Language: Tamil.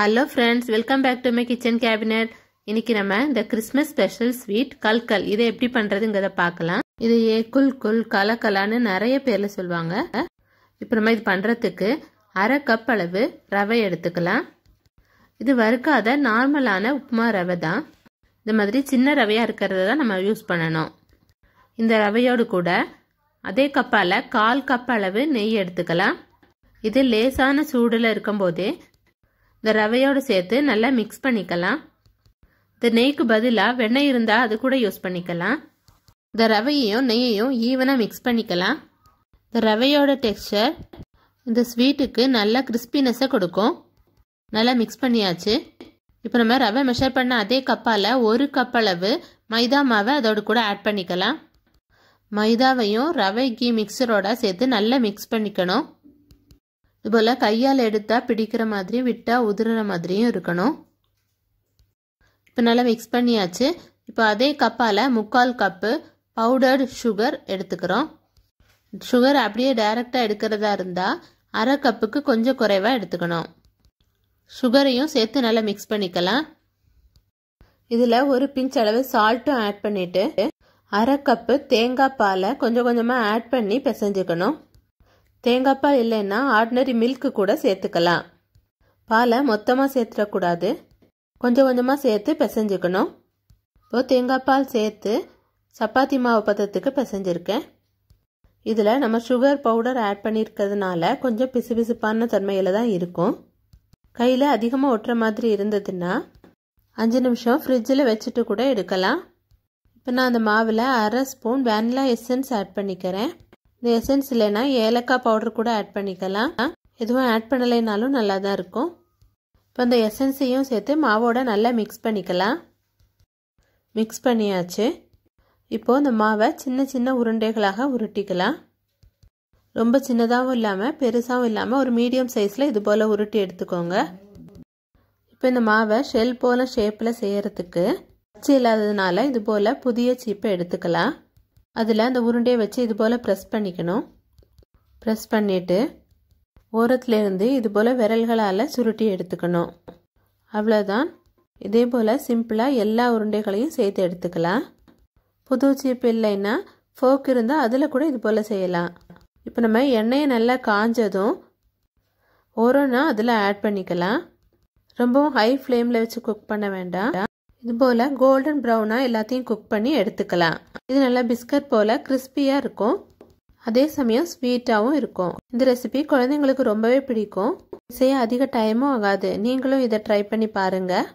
hello friends welcome back to my kitchen cabinet இன்னைக்கு நம்ம இந்த கிறிஸ்மஸ் ஸ்பெஷல் ஸ்வீட் கல்கல் இதை எப்படி பண்ணுறதுங்கிறத பார்க்கலாம் இது ஏ குல் குல் கலக்கலான்னு நிறைய பேரில் சொல்லுவாங்க இப்போ நம்ம இது பண்ணுறதுக்கு அரை கப் அளவு ரவை எடுத்துக்கலாம் இது வறுக்காத நார்மலான உப்புமா ரவை தான் இந்த மாதிரி சின்ன ரவையாக இருக்கிறத தான் நம்ம யூஸ் பண்ணணும் இந்த ரவையோடு கூட அதே கப்பால் கால் கப் அளவு நெய் எடுத்துக்கலாம் இது லேசான சூடில் போதே இந்த ரவையோடு சேர்த்து நல்லா மிக்ஸ் பண்ணிக்கலாம் இந்த நெய்க்கு பதிலாக வெண்ணெய் இருந்தால் அது கூட யூஸ் பண்ணிக்கலாம் இந்த ரவையையும் நெய்யையும் ஈவனாக மிக்ஸ் பண்ணிக்கலாம் இந்த ரவையோட டெக்ஸ்டர் இந்த ஸ்வீட்டுக்கு நல்லா கிறிஸ்பினஸ்ஸை கொடுக்கும் நல்லா மிக்ஸ் பண்ணியாச்சு இப்போ நம்ம ரவை மெஷர் பண்ண அதே கப்பால் ஒரு கப் அளவு மைதா மாவை அதோடு கூட ஆட் பண்ணிக்கலாம் மைதாவையும் ரவை கீ மிக்சரோட சேர்த்து நல்லா மிக்ஸ் பண்ணிக்கணும் இதுபோல் கையால் எடுத்தால் பிடிக்கிற மாதிரி விட்டால் உதிர்கிற மாதிரியும் இருக்கணும் இப்போ நல்லா மிக்ஸ் பண்ணியாச்சு இப்போ அதே கப்பால் முக்கால் கப்பு பவுடர்டு சுகர் எடுத்துக்கிறோம் சுகர் அப்படியே டைரெக்டாக எடுக்கிறதா இருந்தால் அரை கப்புக்கு கொஞ்சம் குறைவாக எடுத்துக்கணும் சுகரையும் சேர்த்து நல்லா மிக்ஸ் பண்ணிக்கலாம் இதில் ஒரு பிஞ்ச் அளவு சால்ட்டும் ஆட் பண்ணிவிட்டு அரை கப்பு தேங்காய் பாலை கொஞ்சம் கொஞ்சமாக ஆட் பண்ணி பிசைஞ்சுக்கணும் தேங்காய்ப்பால் இல்லைன்னா ஆர்டினரி மில்க்கு கூட சேர்த்துக்கலாம் பாலை மொத்தமாக சேர்த்துடக்கூடாது கொஞ்சம் கொஞ்சமாக சேர்த்து பிசைஞ்சுக்கணும் இப்போ தேங்காய்ப்பால் சேர்த்து சப்பாத்தி மாவு பதத்துக்கு பிசைஞ்சிருக்கேன் இதில் நம்ம சுகர் பவுடர் ஆட் பண்ணியிருக்கிறதுனால கொஞ்சம் பிசுபிசுப்பான தன்மையில் தான் இருக்கும் கையில் அதிகமாக ஒட்டுற மாதிரி இருந்ததுன்னா அஞ்சு நிமிஷம் ஃப்ரிட்ஜில் வச்சுட்டு கூட எடுக்கலாம் இப்போ நான் அந்த மாவில் அரை ஸ்பூன் வேனிலா எசன்ஸ் ஆட் பண்ணிக்கிறேன் இந்த எசன்ஸ் இல்லைன்னா ஏலக்காய் பவுடர் கூட ஆட் பண்ணிக்கலாம் எதுவும் ஆட் பண்ணலைனாலும் நல்லா தான் இருக்கும் இப்போ இந்த எசன்ஸையும் சேர்த்து மாவோட நல்லா மிக்ஸ் பண்ணிக்கலாம் மிக்ஸ் பண்ணியாச்சு இப்போது இந்த மாவை சின்ன சின்ன உருண்டைகளாக உருட்டிக்கலாம் ரொம்ப சின்னதாகவும் இல்லாமல் பெருசாகவும் இல்லாமல் ஒரு மீடியம் சைஸில் இது போல் உருட்டி எடுத்துக்கோங்க இப்போ இந்த மாவை ஷெல் போல் ஷேப்பில் செய்கிறதுக்கு அச்சு இல்லாததுனால இது போல் புதிய சீப்பை எடுத்துக்கலாம் அதில் அந்த உருண்டையை வச்சு இது போல் ப்ரெஸ் பண்ணிக்கணும் ப்ரெஸ் பண்ணிவிட்டு ஓரத்துலேருந்து இது போல் விரல்களால் சுருட்டி எடுத்துக்கணும் அவ்வளோதான் இதே போல் சிம்பிளாக எல்லா உருண்டைகளையும் சேர்த்து எடுத்துக்கலாம் புது சீப்பு இல்லைன்னா ஃபோக் இருந்தால் அதில் கூட இது போல் செய்யலாம் இப்போ நம்ம எண்ணெயை நல்லா காஞ்சதும் ஓரோன்னா அதில் ஆட் பண்ணிக்கலாம் ரொம்பவும் ஹை ஃப்ளேமில் வச்சு குக் பண்ண வேண்டாம் இது போல் கோல்டன் ப்ரௌனாக எல்லாத்தையும் குக் பண்ணி எடுத்துக்கலாம் இது நல்லா பிஸ்கட் போல் கிறிஸ்பியாக இருக்கும் அதே சமயம் ஸ்வீட்டாகவும் இருக்கும் இந்த ரெசிபி குழந்தைங்களுக்கு ரொம்பவே பிடிக்கும் செய்ய அதிக டைமும் ஆகாது நீங்களும் இதை ட்ரை பண்ணி பாருங்கள்